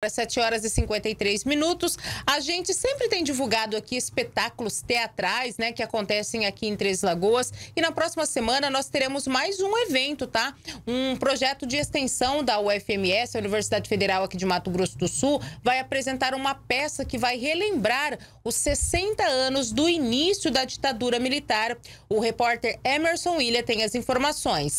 Às 7 horas e 53 minutos. A gente sempre tem divulgado aqui espetáculos teatrais, né, que acontecem aqui em Três Lagoas. E na próxima semana nós teremos mais um evento, tá? Um projeto de extensão da UFMS, a Universidade Federal aqui de Mato Grosso do Sul, vai apresentar uma peça que vai relembrar os 60 anos do início da ditadura militar. O repórter Emerson William tem as informações.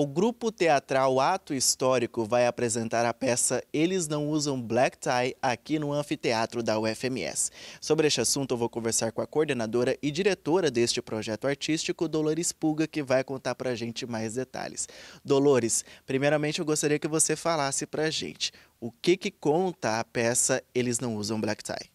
O grupo teatral Ato Histórico vai apresentar a peça Eles Não Usam Black Tie aqui no anfiteatro da UFMS. Sobre este assunto, eu vou conversar com a coordenadora e diretora deste projeto artístico, Dolores Puga, que vai contar para a gente mais detalhes. Dolores, primeiramente eu gostaria que você falasse para a gente o que, que conta a peça Eles Não Usam Black Tie.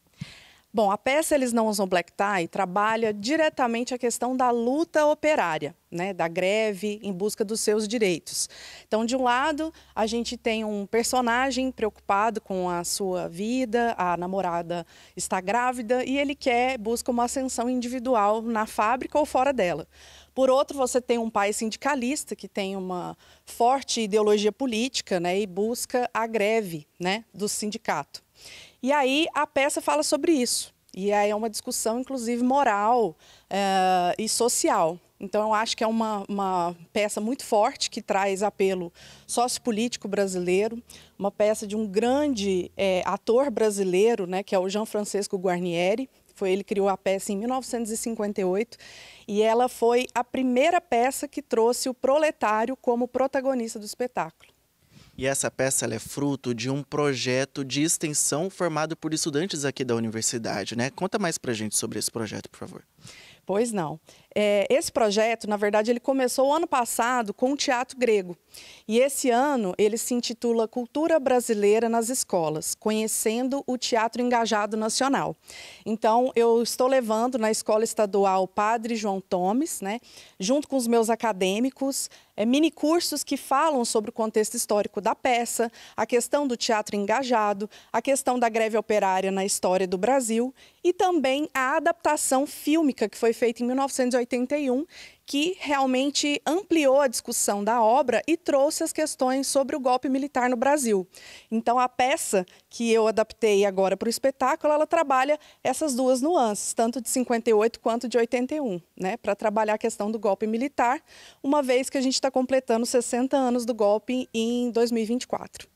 Bom, a peça Eles Não Usam Black Tie trabalha diretamente a questão da luta operária, né, da greve em busca dos seus direitos. Então, de um lado, a gente tem um personagem preocupado com a sua vida, a namorada está grávida e ele quer, busca uma ascensão individual na fábrica ou fora dela. Por outro, você tem um pai sindicalista que tem uma forte ideologia política né, e busca a greve né, do sindicato. E aí a peça fala sobre isso. E aí é uma discussão, inclusive, moral é, e social. Então, eu acho que é uma, uma peça muito forte que traz apelo sociopolítico brasileiro, uma peça de um grande é, ator brasileiro, né, que é o Jean Francisco Guarnieri. Foi ele que criou a peça em 1958 e ela foi a primeira peça que trouxe o proletário como protagonista do espetáculo. E essa peça é fruto de um projeto de extensão formado por estudantes aqui da universidade, né? Conta mais pra gente sobre esse projeto, por favor. Pois não. É, esse projeto, na verdade, ele começou ano passado com o teatro grego. E esse ano ele se intitula Cultura Brasileira nas Escolas, conhecendo o Teatro Engajado Nacional. Então, eu estou levando na Escola Estadual Padre João Tomes, né, junto com os meus acadêmicos, é, mini cursos que falam sobre o contexto histórico da peça, a questão do teatro engajado, a questão da greve operária na história do Brasil e também a adaptação fílmica que foi foi feito em 1981, que realmente ampliou a discussão da obra e trouxe as questões sobre o golpe militar no Brasil. Então, a peça que eu adaptei agora para o espetáculo, ela trabalha essas duas nuances, tanto de 58 quanto de 81, né, para trabalhar a questão do golpe militar, uma vez que a gente está completando 60 anos do golpe em 2024.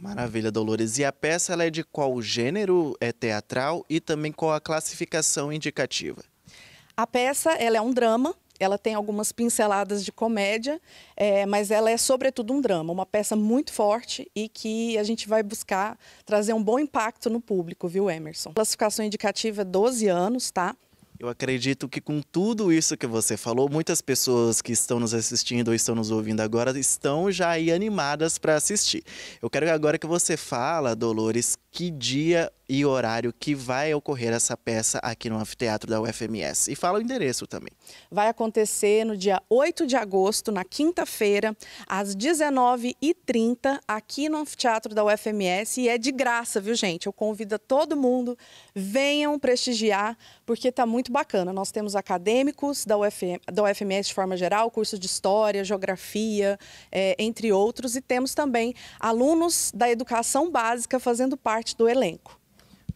Maravilha, Dolores. E a peça ela é de qual gênero é teatral e também qual a classificação indicativa? A peça ela é um drama, ela tem algumas pinceladas de comédia, é, mas ela é sobretudo um drama, uma peça muito forte e que a gente vai buscar trazer um bom impacto no público, viu, Emerson? Classificação indicativa 12 anos, tá? Eu acredito que com tudo isso que você falou, muitas pessoas que estão nos assistindo ou estão nos ouvindo agora estão já aí animadas para assistir. Eu quero agora que você fala, Dolores, que dia e horário que vai ocorrer essa peça aqui no anfiteatro da UFMS. E fala o endereço também. Vai acontecer no dia 8 de agosto, na quinta-feira, às 19h30, aqui no anfiteatro da UFMS. E é de graça, viu, gente? Eu convido todo mundo, venham prestigiar, porque está muito bacana. Nós temos acadêmicos da, UFM, da UFMS de forma geral, curso de História, Geografia, é, entre outros. E temos também alunos da Educação Básica fazendo parte parte do elenco.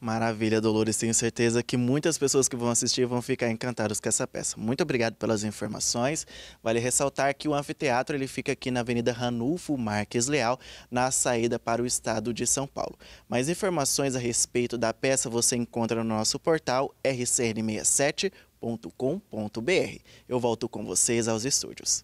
Maravilha, Dolores. Tenho certeza que muitas pessoas que vão assistir vão ficar encantadas com essa peça. Muito obrigado pelas informações. Vale ressaltar que o anfiteatro ele fica aqui na Avenida Ranulfo Marques Leal, na saída para o estado de São Paulo. Mais informações a respeito da peça você encontra no nosso portal rcn67.com.br. Eu volto com vocês aos estúdios.